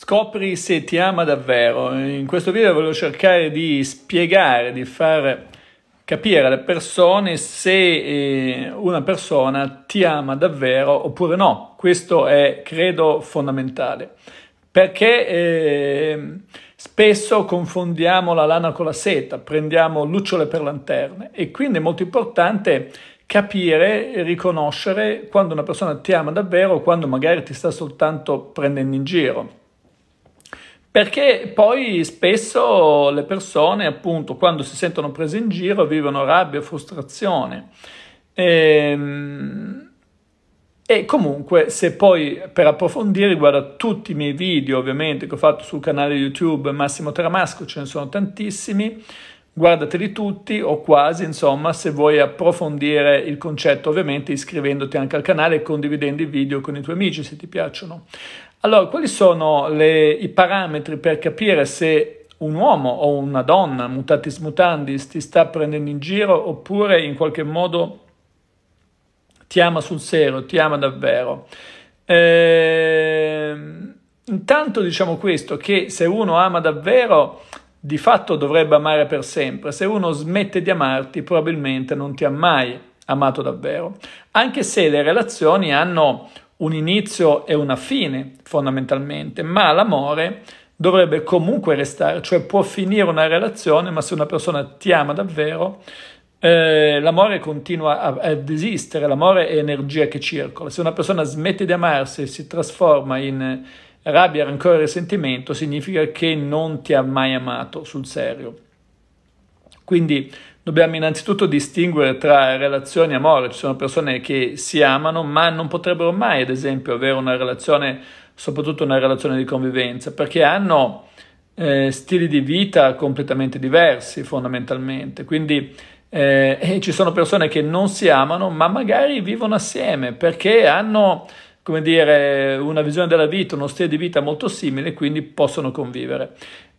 Scopri se ti ama davvero. In questo video voglio cercare di spiegare, di far capire alle persone se eh, una persona ti ama davvero oppure no. Questo è, credo, fondamentale. Perché eh, spesso confondiamo la lana con la seta, prendiamo lucciole per lanterne e quindi è molto importante capire e riconoscere quando una persona ti ama davvero o quando magari ti sta soltanto prendendo in giro. Perché poi spesso le persone, appunto, quando si sentono prese in giro, vivono rabbia, frustrazione. Ehm... E comunque, se poi per approfondire, guarda tutti i miei video, ovviamente, che ho fatto sul canale YouTube Massimo Teramasco, ce ne sono tantissimi. Guardateli tutti o quasi, insomma, se vuoi approfondire il concetto, ovviamente iscrivendoti anche al canale e condividendo i video con i tuoi amici se ti piacciono. Allora, quali sono le, i parametri per capire se un uomo o una donna, mutatis mutandis, ti sta prendendo in giro oppure in qualche modo ti ama sul serio, ti ama davvero? Ehm, intanto diciamo questo, che se uno ama davvero, di fatto dovrebbe amare per sempre. Se uno smette di amarti, probabilmente non ti ha mai amato davvero. Anche se le relazioni hanno un inizio e una fine fondamentalmente, ma l'amore dovrebbe comunque restare, cioè può finire una relazione, ma se una persona ti ama davvero, eh, l'amore continua ad esistere, l'amore è energia che circola. Se una persona smette di amarsi e si trasforma in rabbia, rancore e risentimento, significa che non ti ha mai amato sul serio. Quindi dobbiamo innanzitutto distinguere tra relazioni e amore. Ci sono persone che si amano ma non potrebbero mai, ad esempio, avere una relazione, soprattutto una relazione di convivenza, perché hanno eh, stili di vita completamente diversi fondamentalmente. Quindi eh, eh ci sono persone che non si amano ma magari vivono assieme perché hanno come dire, una visione della vita, uno stile di vita molto simile, quindi possono convivere.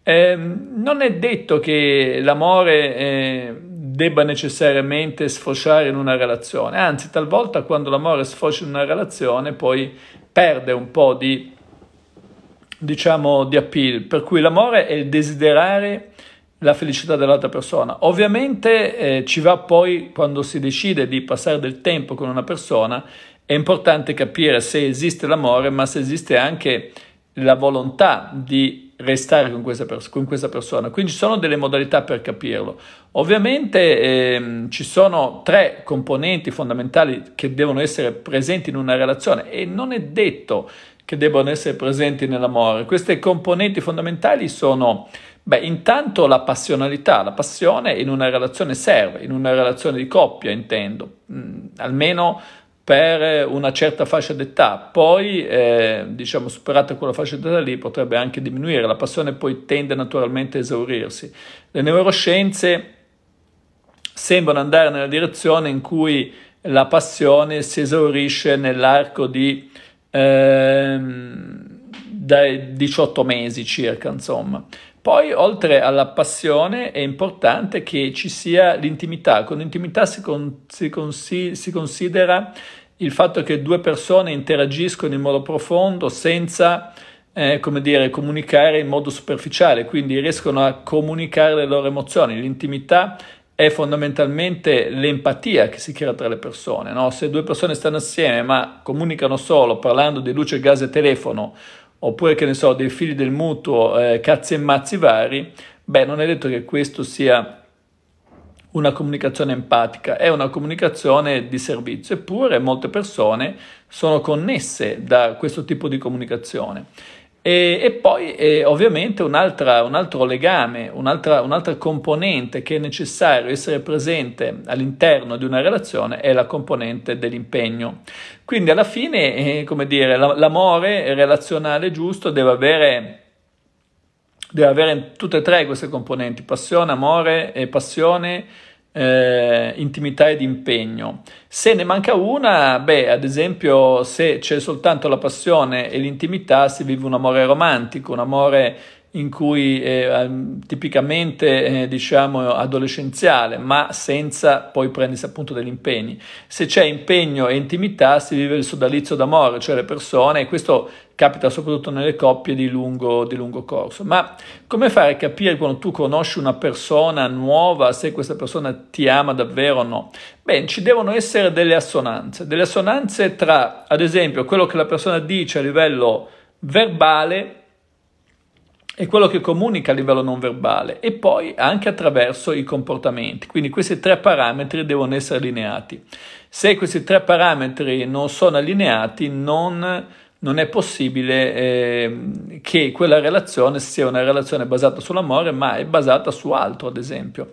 Eh, non è detto che l'amore eh, debba necessariamente sfociare in una relazione, anzi talvolta quando l'amore sfocia in una relazione poi perde un po' di, diciamo, di appeal, per cui l'amore è il desiderare la felicità dell'altra persona. Ovviamente eh, ci va poi quando si decide di passare del tempo con una persona, è importante capire se esiste l'amore, ma se esiste anche la volontà di restare con questa, pers- con questa, persona. Quindi ci sono delle modalità per capirlo. Ovviamente ehm, ci sono tre componenti fondamentali che devono essere presenti in una relazione e non è detto che debbano essere presenti nell'amore. Queste componenti fondamentali sono, beh, intanto la passionalità, la passione in una relazione serve, in una relazione di coppia intendo, mm, almeno per una certa fascia d'età, poi eh, diciamo superata quella fascia d'età lì potrebbe anche diminuire, la passione poi tende naturalmente a esaurirsi. Le neuroscienze sembrano andare nella direzione in cui la passione si esaurisce nell'arco di ehm, dai 18 mesi circa, insomma. Poi, oltre alla passione, è importante che ci sia l'intimità. Con l'intimità si, con, si, con, si considera il fatto che due persone interagiscono in modo profondo senza eh, come dire, comunicare in modo superficiale, quindi riescono a comunicare le loro emozioni. L'intimità è fondamentalmente l'empatia che si crea tra le persone. No? Se due persone stanno assieme ma comunicano solo parlando di luce, gas e telefono, oppure che ne so, dei figli del mutuo, eh, cazzi e mazzi vari, beh, non è detto che questo sia una comunicazione empatica, è una comunicazione di servizio, eppure molte persone sono connesse da questo tipo di comunicazione. E, e poi eh, ovviamente un altro legame, un'altra, un'altra componente che è necessario essere presente all'interno di una relazione è la componente dell'impegno. Quindi alla fine, eh, come dire, la, l'amore relazionale giusto deve avere deve avere tutte e tre queste componenti, passione, amore e passione, eh, intimità ed impegno. Se ne manca una, beh, ad esempio, se c'è soltanto la passione e l'intimità, si vive un amore romantico, un amore in cui eh, tipicamente eh, diciamo adolescenziale, ma senza poi prendersi appunto degli impegni. Se c'è impegno e intimità si vive il sodalizio d'amore, cioè le persone, e questo capita soprattutto nelle coppie di lungo, di lungo corso. Ma come fare a capire quando tu conosci una persona nuova se questa persona ti ama davvero o no? Beh, ci devono essere delle assonanze, delle assonanze tra, ad esempio, quello che la persona dice a livello verbale è quello che comunica a livello non verbale e poi anche attraverso i comportamenti. Quindi questi tre parametri devono essere allineati. Se questi tre parametri non sono allineati, non, non è possibile eh, che quella relazione sia una relazione basata sull'amore, ma è basata su altro, ad esempio.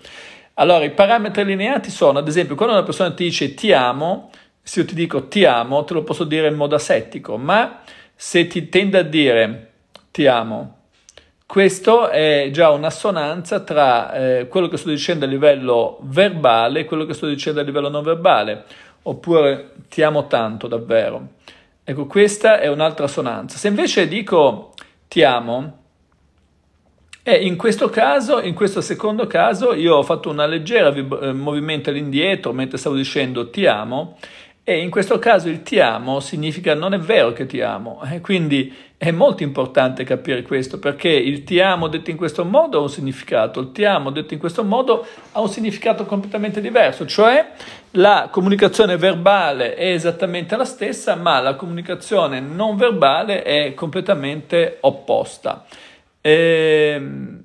Allora, i parametri allineati sono, ad esempio, quando una persona ti dice ti amo, se io ti dico ti amo, te lo posso dire in modo asettico, ma se ti tende a dire ti amo questo è già un'assonanza tra eh, quello che sto dicendo a livello verbale e quello che sto dicendo a livello non verbale, oppure ti amo tanto davvero. Ecco, questa è un'altra assonanza. Se invece dico ti amo, e in questo caso, in questo secondo caso, io ho fatto una leggera vib- eh, movimento all'indietro mentre stavo dicendo ti amo e in questo caso il ti amo significa non è vero che ti amo. Eh, quindi è molto importante capire questo perché il ti amo detto in questo modo ha un significato, il ti amo detto in questo modo ha un significato completamente diverso, cioè la comunicazione verbale è esattamente la stessa, ma la comunicazione non verbale è completamente opposta. Ehm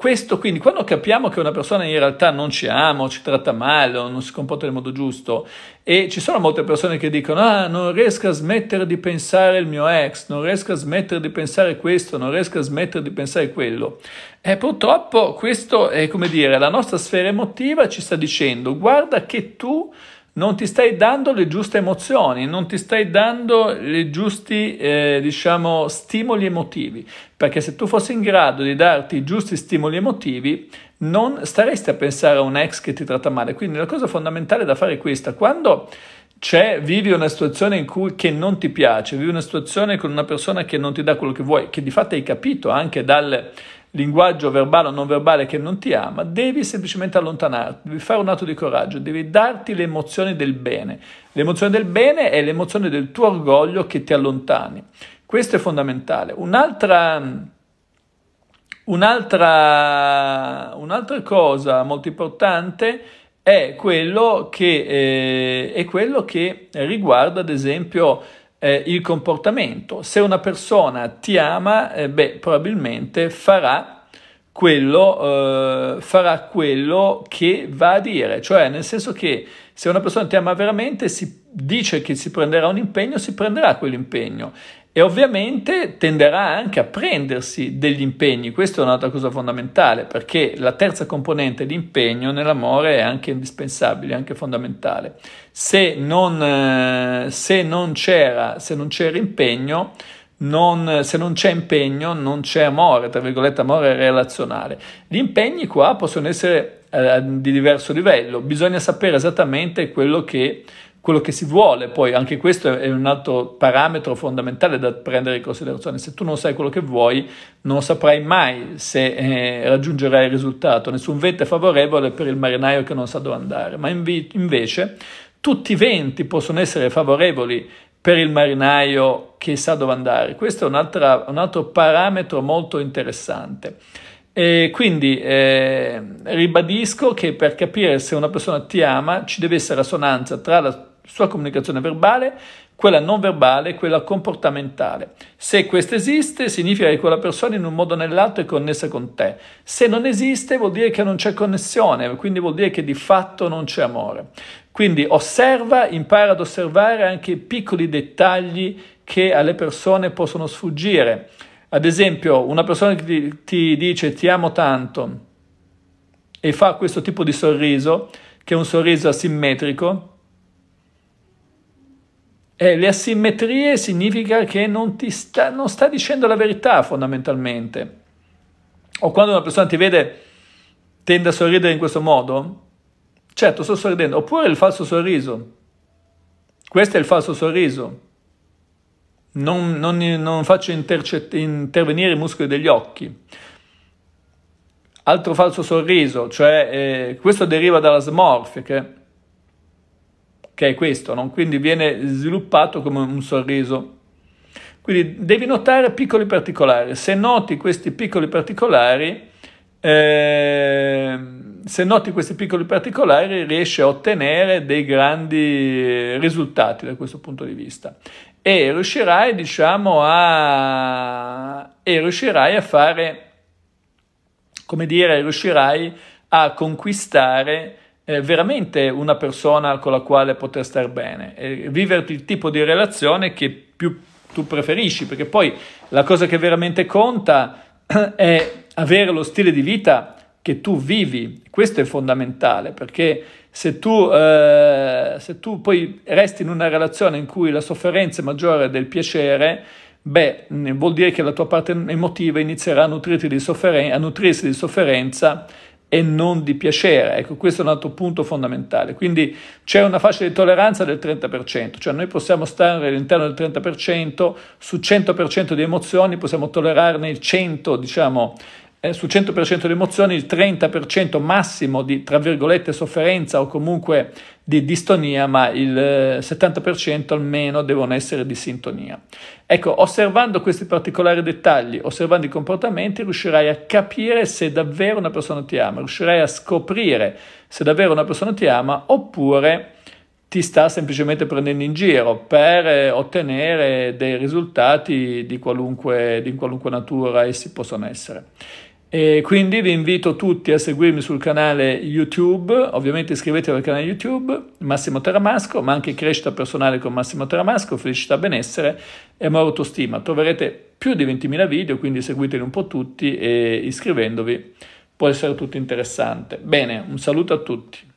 questo quindi, quando capiamo che una persona in realtà non ci ama, o ci tratta male, o non si comporta nel modo giusto, e ci sono molte persone che dicono: Ah, non riesco a smettere di pensare il mio ex, non riesco a smettere di pensare questo, non riesco a smettere di pensare quello. E purtroppo, questo è come dire, la nostra sfera emotiva ci sta dicendo: Guarda che tu non ti stai dando le giuste emozioni, non ti stai dando i giusti eh, diciamo, stimoli emotivi, perché se tu fossi in grado di darti i giusti stimoli emotivi, non staresti a pensare a un ex che ti tratta male. Quindi la cosa fondamentale da fare è questa. Quando c'è, vivi una situazione in cui, che non ti piace, vivi una situazione con una persona che non ti dà quello che vuoi, che di fatto hai capito anche dal linguaggio verbale o non verbale che non ti ama, devi semplicemente allontanarti, devi fare un atto di coraggio, devi darti le emozioni del bene. L'emozione del bene è l'emozione del tuo orgoglio che ti allontani. Questo è fondamentale. Un'altra, un'altra, un'altra cosa molto importante è quello che, eh, è quello che riguarda, ad esempio, eh, il comportamento. Se una persona ti ama, eh, beh, probabilmente farà quello, eh, farà quello che va a dire, cioè nel senso che se una persona ti ama veramente si dice che si prenderà un impegno, si prenderà quell'impegno e ovviamente tenderà anche a prendersi degli impegni. Questa è un'altra cosa fondamentale perché la terza componente, l'impegno nell'amore, è anche indispensabile, è anche fondamentale. Se non, eh, se non, c'era, se non c'era impegno, non, se non c'è impegno non c'è amore, tra virgolette amore relazionale. Gli impegni qua possono essere eh, di diverso livello, bisogna sapere esattamente quello che quello che si vuole, poi anche questo è un altro parametro fondamentale da prendere in considerazione, se tu non sai quello che vuoi non saprai mai se eh, raggiungerai il risultato, nessun vento è favorevole per il marinaio che non sa dove andare, ma invi- invece tutti i venti possono essere favorevoli per il marinaio che sa dove andare, questo è un altro parametro molto interessante. E quindi eh, ribadisco che per capire se una persona ti ama ci deve essere assonanza tra la sua comunicazione verbale, quella non verbale e quella comportamentale. Se questa esiste, significa che quella persona in un modo o nell'altro è connessa con te. Se non esiste, vuol dire che non c'è connessione, quindi vuol dire che di fatto non c'è amore. Quindi osserva, impara ad osservare anche i piccoli dettagli che alle persone possono sfuggire. Ad esempio, una persona che ti, ti dice ti amo tanto e fa questo tipo di sorriso, che è un sorriso asimmetrico, eh, le asimmetrie significa che non ti sta, non sta dicendo la verità fondamentalmente. O quando una persona ti vede tende a sorridere in questo modo, certo sto sorridendo, oppure il falso sorriso. Questo è il falso sorriso. Non, non, non faccio intercet- intervenire i muscoli degli occhi. Altro falso sorriso, cioè eh, questo deriva dalla smorfia, che che è questo, no? quindi viene sviluppato come un sorriso. Quindi devi notare piccoli particolari, se noti questi piccoli particolari, eh, se noti questi piccoli particolari riesci a ottenere dei grandi risultati da questo punto di vista e riuscirai diciamo a, e riuscirai a fare come dire riuscirai a conquistare veramente una persona con la quale poter star bene, eh, viverti il tipo di relazione che più tu preferisci, perché poi la cosa che veramente conta è avere lo stile di vita che tu vivi, questo è fondamentale, perché se tu, eh, se tu poi resti in una relazione in cui la sofferenza è maggiore del piacere, beh, mm, vuol dire che la tua parte emotiva inizierà a, di, sofferen- a nutrirsi di sofferenza e non di piacere. Ecco, questo è un altro punto fondamentale. Quindi c'è una fascia di tolleranza del 30%, cioè noi possiamo stare all'interno del 30%, su 100% di emozioni possiamo tollerarne il 100, diciamo, eh, su 100% di emozioni il 30% massimo di tra virgolette sofferenza o comunque di distonia, ma il 70% eh, almeno devono essere di sintonia. Ecco, osservando questi particolari dettagli, osservando i comportamenti, riuscirai a capire se davvero una persona ti ama, riuscirai a scoprire se davvero una persona ti ama oppure ti sta semplicemente prendendo in giro per eh, ottenere dei risultati di qualunque, di qualunque natura essi possono essere. E quindi vi invito tutti a seguirmi sul canale YouTube, ovviamente iscrivetevi al canale YouTube Massimo Teramasco, ma anche crescita personale con Massimo Teramasco, felicità, benessere e amore autostima. Troverete più di 20.000 video, quindi seguiteli un po' tutti e iscrivendovi può essere tutto interessante. Bene, un saluto a tutti.